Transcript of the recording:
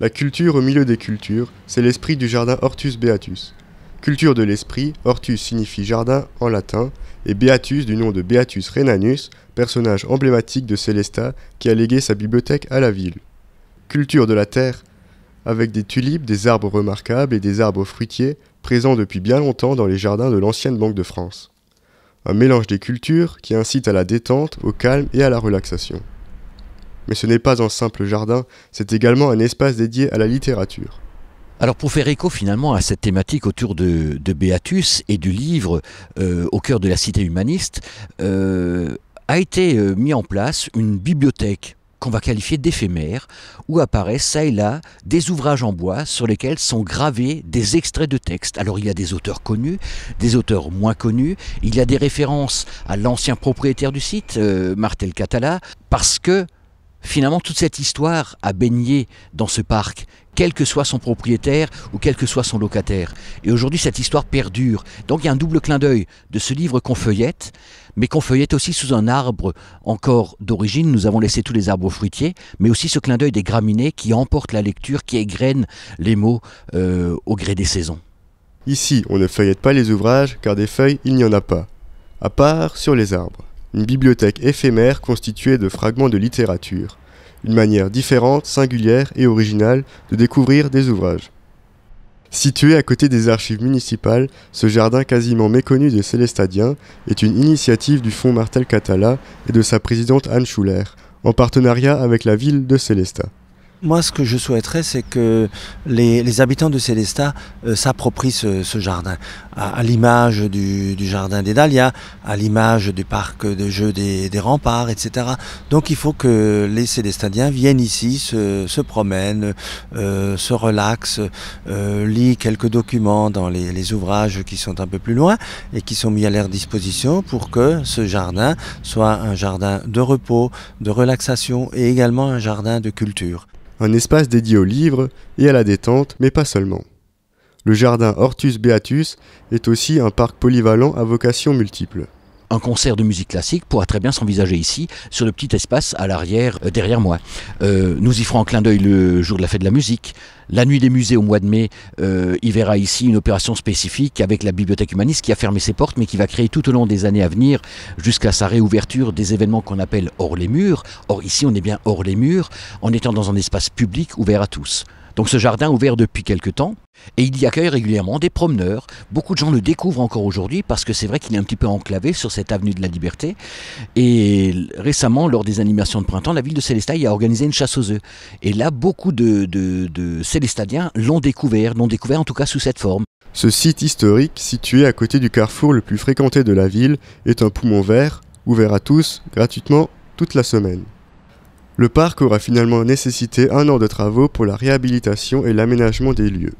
La culture au milieu des cultures, c'est l'esprit du jardin Hortus Beatus. Culture de l'esprit, Hortus signifie jardin en latin, et Beatus du nom de Beatus Rhénanus, personnage emblématique de Celesta qui a légué sa bibliothèque à la ville. Culture de la terre, avec des tulipes, des arbres remarquables et des arbres fruitiers, présents depuis bien longtemps dans les jardins de l'ancienne Banque de France. Un mélange des cultures qui incite à la détente, au calme et à la relaxation. Mais ce n'est pas un simple jardin, c'est également un espace dédié à la littérature. Alors pour faire écho finalement à cette thématique autour de, de Béatus et du livre euh, au cœur de la cité humaniste, euh, a été euh, mis en place une bibliothèque qu'on va qualifier d'éphémère, où apparaissent ça et là des ouvrages en bois sur lesquels sont gravés des extraits de textes. Alors il y a des auteurs connus, des auteurs moins connus, il y a des références à l'ancien propriétaire du site, Martel Catala, parce que Finalement, toute cette histoire a baigné dans ce parc, quel que soit son propriétaire ou quel que soit son locataire. Et aujourd'hui, cette histoire perdure. Donc il y a un double clin d'œil de ce livre qu'on feuillette, mais qu'on feuillette aussi sous un arbre encore d'origine. Nous avons laissé tous les arbres fruitiers, mais aussi ce clin d'œil des graminées qui emporte la lecture, qui égrène les mots euh, au gré des saisons. Ici, on ne feuillette pas les ouvrages, car des feuilles, il n'y en a pas, à part sur les arbres une bibliothèque éphémère constituée de fragments de littérature, une manière différente, singulière et originale de découvrir des ouvrages. Situé à côté des archives municipales, ce jardin quasiment méconnu des Célestadiens est une initiative du Fonds Martel Catala et de sa présidente Anne Schuller, en partenariat avec la ville de Célestat. Moi, ce que je souhaiterais, c'est que les, habitants de Célestat euh, s'approprient ce, jardin, à, l'image du, jardin des à l'image du parc de jeux des, remparts, etc. Donc il faut que les Célestadiens viennent ici, se, promènent, euh, se relaxent, euh, lisent quelques documents dans les, les, ouvrages qui sont un peu plus loin et qui sont mis à leur disposition pour que ce jardin soit un jardin de repos, de relaxation et également un jardin de culture un espace dédié aux livres et à la détente, mais pas seulement. Le jardin Hortus Beatus est aussi un parc polyvalent à vocation multiple un concert de musique classique pourra très bien s'envisager ici, sur le petit espace à l'arrière, euh, derrière moi. Euh, nous y ferons un clin d'œil le jour de la fête de la musique. La nuit des musées au mois de mai, euh, il verra ici une opération spécifique avec la bibliothèque humaniste qui a fermé ses portes mais qui va créer tout au long des années à venir jusqu'à sa réouverture des événements qu'on appelle hors les murs. Or ici on est bien hors les murs en étant dans un espace public ouvert à tous. Donc ce jardin ouvert depuis quelques temps et il y accueille régulièrement des promeneurs. Beaucoup de gens le découvrent encore aujourd'hui parce que c'est vrai qu'il est un petit peu enclavé sur cette avenue de la Liberté. Et récemment, lors des animations de printemps, la ville de Célestat y a organisé une chasse aux œufs. Et là, beaucoup de, de, de Célestadiens l'ont découvert, l'ont découvert en tout cas sous cette forme. Ce site historique, situé à côté du carrefour le plus fréquenté de la ville, est un poumon vert, ouvert à tous, gratuitement, toute la semaine. Le parc aura finalement nécessité un an de travaux pour la réhabilitation et l'aménagement des lieux.